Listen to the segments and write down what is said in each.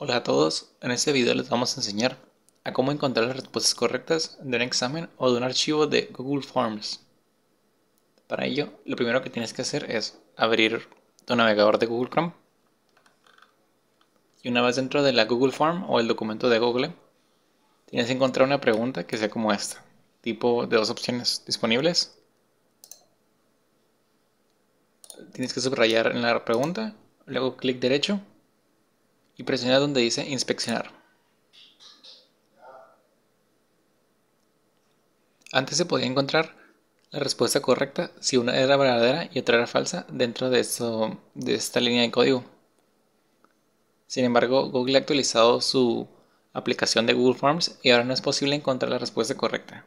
Hola a todos, en este video les vamos a enseñar a cómo encontrar las respuestas correctas de un examen o de un archivo de Google Forms. Para ello, lo primero que tienes que hacer es abrir tu navegador de Google Chrome y una vez dentro de la Google Form o el documento de Google, tienes que encontrar una pregunta que sea como esta, tipo de dos opciones disponibles. Tienes que subrayar en la pregunta, luego clic derecho y presiona donde dice inspeccionar. Antes se podía encontrar la respuesta correcta si una era verdadera y otra era falsa dentro de, de esta línea de código. Sin embargo, Google ha actualizado su aplicación de Google Forms y ahora no es posible encontrar la respuesta correcta.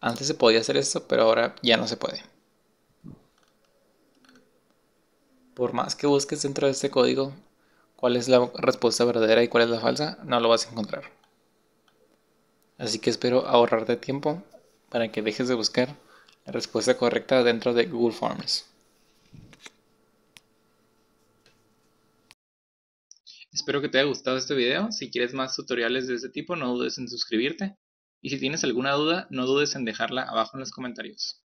Antes se podía hacer esto, pero ahora ya no se puede. por más que busques dentro de este código cuál es la respuesta verdadera y cuál es la falsa, no lo vas a encontrar. Así que espero ahorrarte tiempo para que dejes de buscar la respuesta correcta dentro de Google Forms. Espero que te haya gustado este video. Si quieres más tutoriales de este tipo, no dudes en suscribirte. Y si tienes alguna duda, no dudes en dejarla abajo en los comentarios.